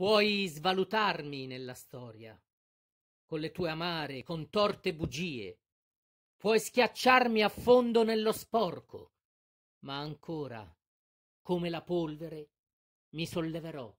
Puoi svalutarmi nella storia, con le tue amare, contorte bugie. Puoi schiacciarmi a fondo nello sporco, ma ancora, come la polvere, mi solleverò